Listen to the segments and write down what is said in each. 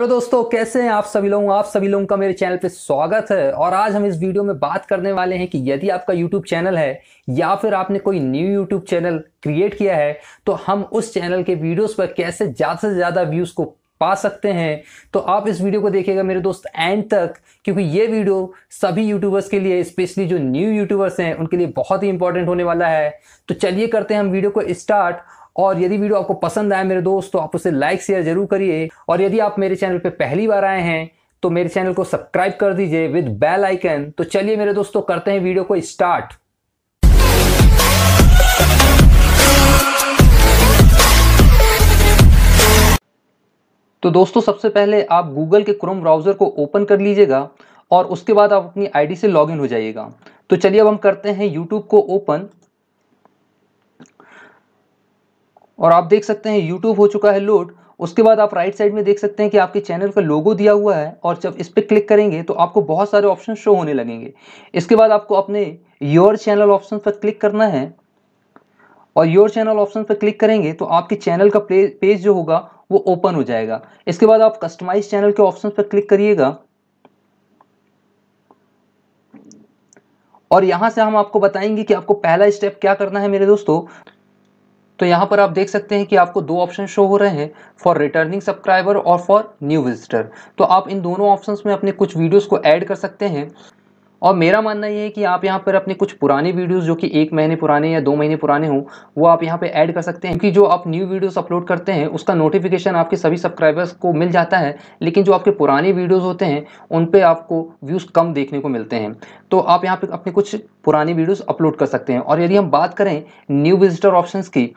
hello दोस्तों कैसे हैं आप सभी लोग आप सभी लोगों का मेरे चैनल पे स्वागत है और आज हम इस वीडियो में बात करने वाले हैं कि यदि आपका यूट्यूब चैनल है या फिर आपने कोई न्यू यूट्यूब चैनल क्रिएट किया है तो हम उस चैनल के वीडियोस पर कैसे ज़्यादा से ज़्यादा व्यूज़ को पा सकते हैं तो आप इस वीडियो को देखिएगा मेरे दोस्त एंड तक क्योंकि ये वीडियो सभी यूट्यूबर्स के लिए स्पेशली जो न्यू यूट्यूबर्स हैं उनके लिए बहुत ही इंपॉर्टेंट होने वाला है तो चलिए करते हैं हम वीडियो को स्टार्ट और यदि वीडियो आपको पसंद आए मेरे दोस्त तो आप उसे लाइक शेयर जरूर करिए और यदि आप मेरे चैनल पर पहली बार आए हैं तो मेरे चैनल को सब्सक्राइब कर दीजिए विद बेल आइकन तो चलिए मेरे दोस्तों करते हैं वीडियो को स्टार्ट तो दोस्तों सबसे पहले आप गूगल के क्रोम ब्राउज़र को ओपन कर लीजिएगा और उसके बाद आप अपनी आईडी से लॉगिन हो जाइएगा तो चलिए अब हम करते हैं यूट्यूब को ओपन और आप देख सकते हैं यूट्यूब हो चुका है लोड उसके बाद आप राइट साइड में देख सकते हैं कि आपके चैनल का लोगो दिया हुआ है और जब इस पर क्लिक करेंगे तो आपको बहुत सारे ऑप्शन शो होने लगेंगे इसके बाद आपको अपने योर चैनल ऑप्शन पर क्लिक करना है और योर चैनल ऑप्शन पर क्लिक करेंगे तो आपके चैनल का पेज जो होगा वो ओपन हो जाएगा इसके बाद आप कस्टमाइज चैनल के ऑप्शन पर क्लिक करिएगा और यहां से हम आपको बताएंगे कि आपको पहला स्टेप क्या करना है मेरे दोस्तों तो यहाँ पर आप देख सकते हैं कि आपको दो ऑप्शन शो हो रहे हैं फॉर रिटर्निंग सब्सक्राइबर और फॉर न्यू विजिटर तो आप इन दोनों ऑप्शंस में अपने कुछ वीडियोस को ऐड कर सकते हैं और मेरा मानना ये है कि आप यहाँ पर अपने कुछ पुराने वीडियोस जो कि एक महीने पुराने या दो महीने पुराने हों वो आप यहाँ पे ऐड कर सकते हैं क्योंकि जो आप न्यू वीडियोस अपलोड करते हैं उसका नोटिफिकेशन आपके सभी सब्सक्राइबर्स को मिल जाता है लेकिन जो आपके पुराने वीडियोज़ होते हैं उन पर आपको व्यूज़ कम देखने को मिलते हैं तो आप यहाँ पर अपने कुछ पुराने वीडियोज़ अपलोड कर सकते हैं और यदि हम बात करें न्यू विजिटर ऑप्शन की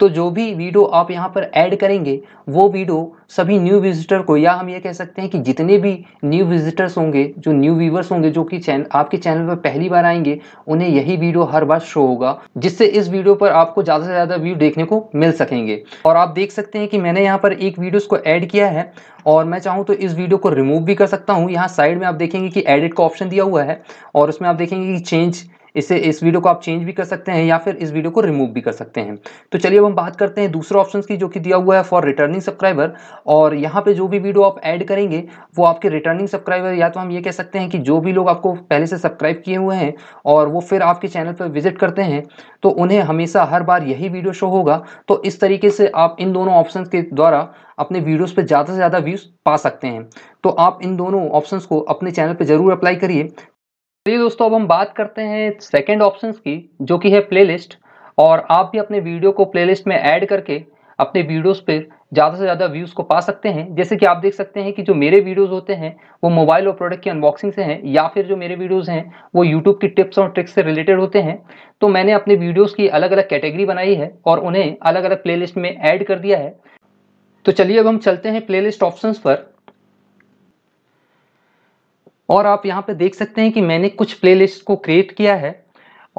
तो जो भी वीडियो आप यहाँ पर ऐड करेंगे वो वीडियो सभी न्यू विजिटर को या हम ये कह सकते हैं कि जितने भी न्यू विजिटर्स होंगे जो न्यू व्यूवर्स होंगे जो कि चैन आपके चैनल पर पहली बार आएंगे उन्हें यही वीडियो हर बार शो होगा जिससे इस वीडियो पर आपको ज़्यादा से ज़्यादा व्यू देखने को मिल सकेंगे और आप देख सकते हैं कि मैंने यहाँ पर एक वीडियोज़ को ऐड किया है और मैं चाहूँ तो इस वीडियो को रिमूव भी कर सकता हूँ यहाँ साइड में आप देखेंगे कि एडिट का ऑप्शन दिया हुआ है और उसमें आप देखेंगे कि चेंज इसे इस वीडियो को आप चेंज भी कर सकते हैं या फिर इस वीडियो को रिमूव भी कर सकते हैं तो चलिए अब हम बात करते हैं दूसरे ऑप्शन की जो कि दिया हुआ है फॉर रिटर्निंग सब्सक्राइबर और यहाँ पर जो भी वीडियो आप ऐड करेंगे वो आपके रिटर्निंग सब्सक्राइबर या तो हम ये कह सकते हैं कि जो भी लोग आपको पहले से सब्सक्राइब किए हुए हैं और वो फिर आपके चैनल पर विजिट करते हैं तो उन्हें हमेशा हर बार यही वीडियो शो होगा तो इस तरीके से आप इन दोनों ऑप्शन के द्वारा अपने वीडियोस पे ज़्यादा से ज़्यादा व्यूज़ पा सकते हैं तो आप इन दोनों ऑप्शंस को अपने चैनल पे ज़रूर अप्लाई करिए चलिए दोस्तों अब हम बात करते हैं सेकेंड ऑप्शन की जो कि है प्लेलिस्ट और आप भी अपने वीडियो को प्लेलिस्ट में ऐड करके अपने वीडियोस पर ज़्यादा से ज़्यादा व्यूज़ को पा सकते हैं जैसे कि आप देख सकते हैं कि जो मेरे वीडियोस होते हैं वो मोबाइल और प्रोडक्ट की अनबॉक्सिंग से हैं या फिर जो मेरे वीडियोस हैं वो यूट्यूब की टिप्स और ट्रिक्स से रिलेटेड होते हैं तो मैंने अपने वीडियोस की अलग अलग कैटेगरी बनाई है और उन्हें अलग अलग प्ले में ऐड कर दिया है तो चलिए अब हम चलते हैं प्ले ऑप्शंस पर और आप यहाँ पे देख सकते हैं कि मैंने कुछ प्लेलिस्ट को क्रिएट किया है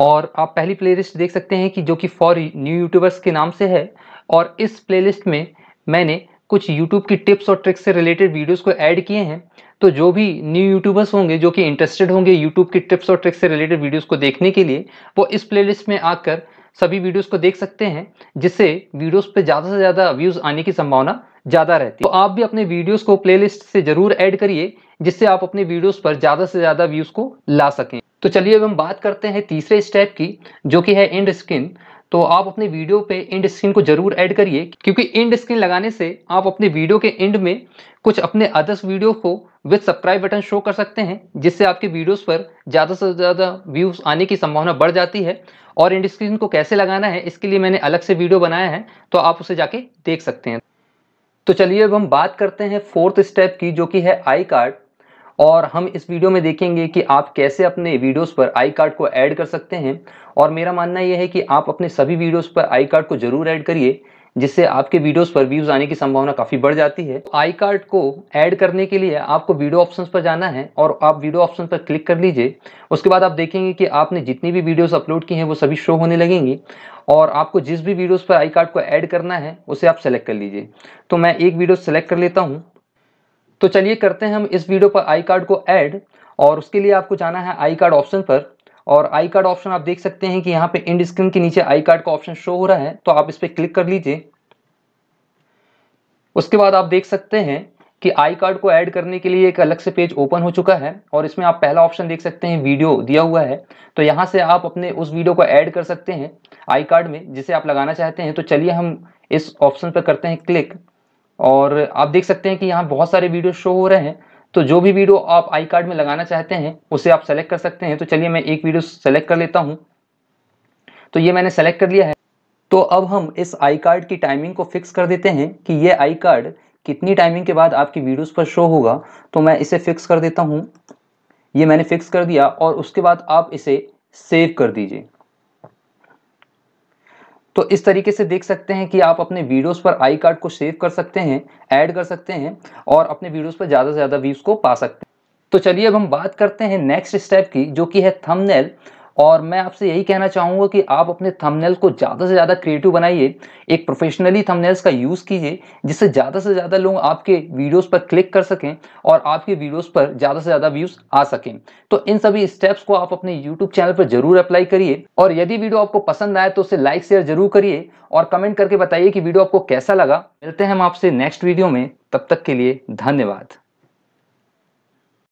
और आप पहली प्लेलिस्ट देख सकते हैं कि जो कि फॉर न्यू यूट्यूबर्स के नाम से है और इस प्लेलिस्ट में मैंने कुछ यूट्यूब की टिप्स और ट्रिक्स से रिलेटेड वीडियोस को ऐड किए हैं तो जो भी न्यू यूट्यूबर्स होंगे जो कि इंटरेस्टेड होंगे यूट्यूब की टिप्स और ट्रिक्स से रिलेटेड वीडियोज़ को देखने के लिए वो इस प्ले में आकर सभी वीडियोज़ को देख सकते हैं जिससे वीडियोज़ पर ज़्यादा से ज़्यादा व्यूज़ आने की संभावना ज़्यादा रहती है तो आप भी अपने वीडियोस को प्लेलिस्ट से ज़रूर ऐड करिए जिससे आप अपने वीडियोस पर ज़्यादा से ज़्यादा व्यूज़ को ला सकें तो चलिए अब हम बात करते हैं तीसरे स्टेप की जो कि है एंड स्किन तो आप अपने वीडियो पे इंड स्क्रीन को जरूर ऐड करिए क्योंकि इंड स्क्रीन लगाने से आप अपने वीडियो के एंड में कुछ अपने अदर्स वीडियो को विद सब्सक्राइब बटन शो कर सकते हैं जिससे आपके वीडियोस पर ज़्यादा से ज़्यादा व्यूज़ आने की संभावना बढ़ जाती है और इंड स्क्रीन को कैसे लगाना है इसके लिए मैंने अलग से वीडियो बनाया है तो आप उसे जाके देख सकते हैं तो चलिए अब हम बात करते हैं फोर्थ स्टेप की जो कि है आई कार्ड और हम इस वीडियो में देखेंगे कि आप कैसे अपने वीडियोस पर आई कार्ड को ऐड कर सकते हैं और मेरा मानना यह है कि आप अपने सभी वीडियोस पर आई कार्ड को जरूर ऐड करिए जिससे आपके वीडियोस पर व्यूज आने की संभावना काफ़ी बढ़ जाती है आई तो कार्ड को ऐड करने के लिए आपको वीडियो ऑप्शंस पर जाना है और आप वीडियो ऑप्शन पर क्लिक कर लीजिए उसके बाद आप देखेंगे कि आपने जितनी भी वीडियोस अपलोड की हैं वो सभी शो होने लगेंगी और आपको जिस भी वीडियोस पर आई कार्ड को ऐड करना है उसे आप सेलेक्ट कर लीजिए तो मैं एक वीडियो सेलेक्ट कर लेता हूँ तो चलिए करते हैं हम इस वीडियो पर आई कार्ड को ऐड और उसके लिए आपको जाना है आई कार्ड ऑप्शन पर और आई कार्ड ऑप्शन आप देख सकते हैं कि यहाँ पे इंड स्क्रीन के नीचे आई कार्ड का ऑप्शन शो हो रहा है तो आप इस पर क्लिक कर लीजिए उसके बाद आप देख सकते हैं कि आई कार्ड को ऐड करने के लिए एक अलग से पेज ओपन हो चुका है और इसमें आप पहला ऑप्शन देख सकते हैं वीडियो दिया हुआ है तो यहाँ से आप अपने उस वीडियो को ऐड कर सकते हैं आई कार्ड में जिसे आप लगाना चाहते हैं तो चलिए हम इस ऑप्शन पर करते हैं क्लिक और आप देख सकते हैं कि यहाँ बहुत सारे वीडियो शो हो रहे हैं तो जो भी वीडियो आप आई कार्ड में लगाना चाहते हैं उसे आप सेलेक्ट कर सकते हैं तो चलिए मैं एक वीडियो सेलेक्ट कर लेता हूँ तो ये मैंने सेलेक्ट कर लिया है तो अब हम इस आई कार्ड की टाइमिंग को फिक्स कर देते हैं कि ये आई कार्ड कितनी टाइमिंग के बाद आपकी वीडियोस पर शो होगा तो मैं इसे फिक्स कर देता हूँ ये मैंने फिक्स कर दिया और उसके बाद आप इसे सेव कर दीजिए तो इस तरीके से देख सकते हैं कि आप अपने वीडियोस पर आई कार्ड को सेव कर सकते हैं ऐड कर सकते हैं और अपने वीडियोस पर ज़्यादा से ज़्यादा व्यूज़ को पा सकते हैं तो चलिए अब हम बात करते हैं नेक्स्ट स्टेप की जो कि है थंबनेल और मैं आपसे यही कहना चाहूँगा कि आप अपने थंबनेल को ज़्यादा से ज़्यादा क्रिएटिव बनाइए एक प्रोफेशनली थंबनेल्स का यूज़ कीजिए जिससे ज़्यादा से ज़्यादा लोग आपके वीडियोस पर क्लिक कर सकें और आपके वीडियोस पर ज़्यादा से ज़्यादा व्यूज़ आ सकें तो इन सभी स्टेप्स को आप अपने यूट्यूब चैनल पर ज़रूर अप्लाई करिए और यदि वीडियो आपको पसंद आए तो उसे लाइक शेयर ज़रूर करिए और कमेंट करके बताइए कि वीडियो आपको कैसा लगा मिलते हैं हम आपसे नेक्स्ट वीडियो में तब तक के लिए धन्यवाद